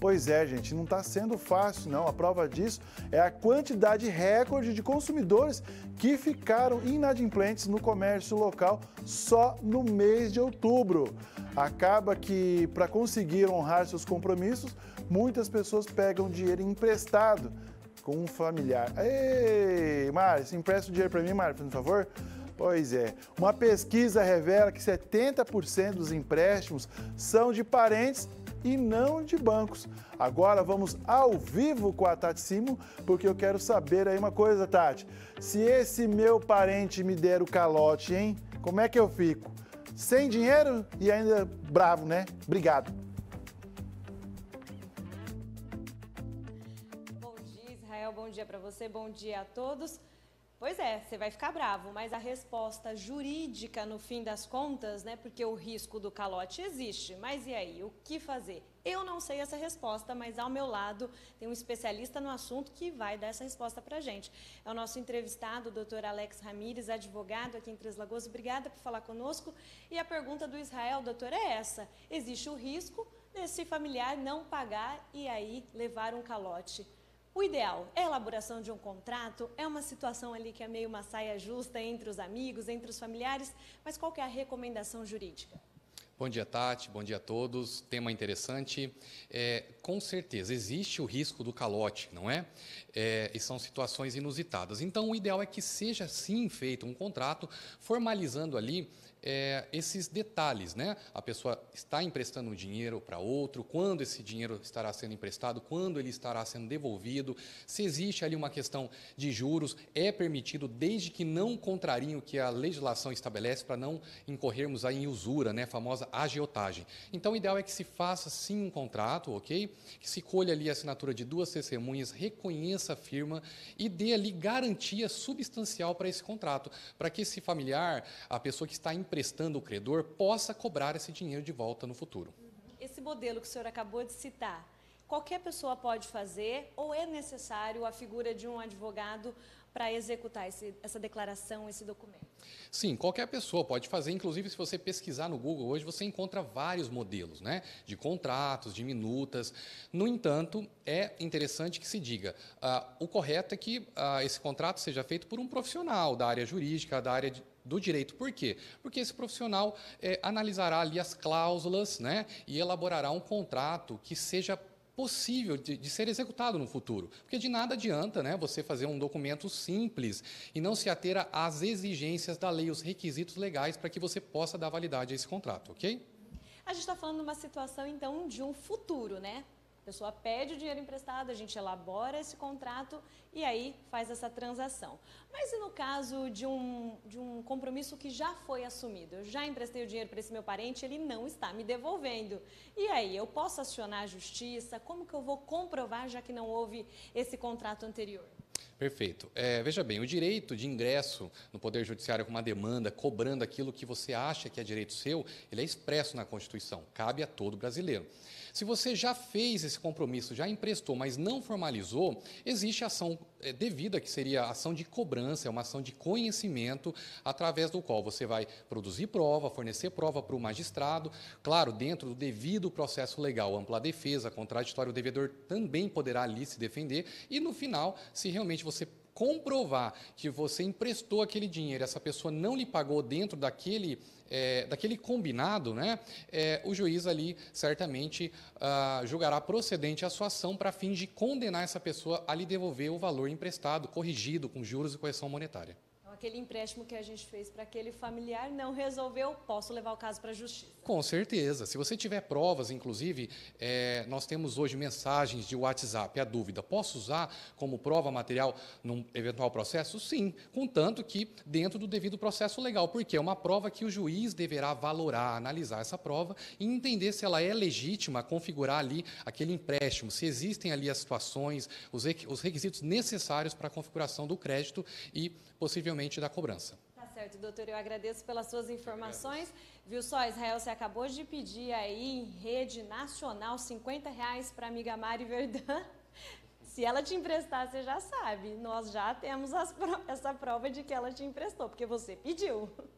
Pois é, gente, não está sendo fácil, não. A prova disso é a quantidade recorde de consumidores que ficaram inadimplentes no comércio local só no mês de outubro. Acaba que, para conseguir honrar seus compromissos, muitas pessoas pegam dinheiro emprestado com um familiar. Ei, Mário, empresta o dinheiro para mim, Mário, por favor? Pois é. Uma pesquisa revela que 70% dos empréstimos são de parentes e não de bancos. Agora vamos ao vivo com a Tati Simo, porque eu quero saber aí uma coisa, Tati. Se esse meu parente me der o calote, hein? Como é que eu fico? Sem dinheiro e ainda bravo, né? Obrigado. Bom dia, Israel. Bom dia para você. Bom dia a todos. Pois é, você vai ficar bravo, mas a resposta jurídica, no fim das contas, né? Porque o risco do calote existe. Mas e aí, o que fazer? Eu não sei essa resposta, mas ao meu lado tem um especialista no assunto que vai dar essa resposta para a gente. É o nosso entrevistado, o doutor Alex Ramires, advogado aqui em Três Lagoas. Obrigada por falar conosco. E a pergunta do Israel, doutor, é essa: existe o risco desse familiar não pagar e aí levar um calote? O ideal é a elaboração de um contrato, é uma situação ali que é meio uma saia justa entre os amigos, entre os familiares, mas qual que é a recomendação jurídica? Bom dia, Tati. Bom dia a todos. Tema interessante. É, com certeza, existe o risco do calote, não é? é? E são situações inusitadas. Então, o ideal é que seja sim feito um contrato formalizando ali é, esses detalhes, né? A pessoa está emprestando um dinheiro para outro, quando esse dinheiro estará sendo emprestado, quando ele estará sendo devolvido, se existe ali uma questão de juros, é permitido desde que não contrariem o que a legislação estabelece para não incorrermos aí em usura, né? A famosa agiotagem. Então, o ideal é que se faça sim um contrato, ok? Que se colha ali a assinatura de duas testemunhas, reconheça a firma e dê ali garantia substancial para esse contrato, para que esse familiar, a pessoa que está em emprestando o credor possa cobrar esse dinheiro de volta no futuro. Esse modelo que o senhor acabou de citar, qualquer pessoa pode fazer ou é necessário a figura de um advogado para executar esse, essa declaração, esse documento? Sim, qualquer pessoa pode fazer. Inclusive, se você pesquisar no Google hoje, você encontra vários modelos, né? De contratos, de minutas. No entanto, é interessante que se diga: ah, o correto é que ah, esse contrato seja feito por um profissional da área jurídica, da área de, do direito. Por quê? Porque esse profissional eh, analisará ali as cláusulas né, e elaborará um contrato que seja possível de, de, ser executado no futuro. Porque de nada adianta né, você fazer um documento simples e não se ater às exigências da lei, os requisitos legais para que você possa dar validade a esse contrato, ok? A gente está falando de uma situação, então, de um futuro, né? pessoa pede o dinheiro emprestado, a gente elabora esse contrato e aí faz essa transação. Mas e no caso de um, de um compromisso que já foi assumido? Eu já emprestei o dinheiro para esse meu parente, ele não está me devolvendo. E aí, eu posso acionar a justiça? Como que eu vou comprovar já que não houve esse contrato anterior? Perfeito. É, veja bem, o direito de ingresso no Poder Judiciário com uma demanda, cobrando aquilo que você acha que é direito seu, ele é expresso na Constituição, cabe a todo brasileiro. Se você já fez esse compromisso, já emprestou, mas não formalizou, existe ação é, devida, que seria ação de cobrança, é uma ação de conhecimento, através do qual você vai produzir prova, fornecer prova para o magistrado, claro, dentro do devido processo legal, ampla defesa, contraditório, o devedor também poderá ali se defender, e no final, se realmente você comprovar que você emprestou aquele dinheiro, essa pessoa não lhe pagou dentro daquele, é, daquele combinado, né, é, o juiz ali certamente ah, julgará procedente a sua ação para fins de condenar essa pessoa a lhe devolver o valor emprestado, corrigido, com juros e correção monetária aquele empréstimo que a gente fez para aquele familiar não resolveu, posso levar o caso para a justiça. Com certeza. Se você tiver provas, inclusive, é, nós temos hoje mensagens de WhatsApp. A dúvida, posso usar como prova material num eventual processo? Sim, contanto que dentro do devido processo legal, porque é uma prova que o juiz deverá valorar, analisar essa prova e entender se ela é legítima, configurar ali aquele empréstimo, se existem ali as situações, os requisitos necessários para a configuração do crédito e possivelmente frente da cobrança. Tá certo, doutor. Eu agradeço pelas suas informações. Viu só, Israel, você acabou de pedir aí em rede nacional 50 reais para a amiga Mari Verdã. Se ela te emprestar, você já sabe. Nós já temos pro... essa prova de que ela te emprestou, porque você pediu.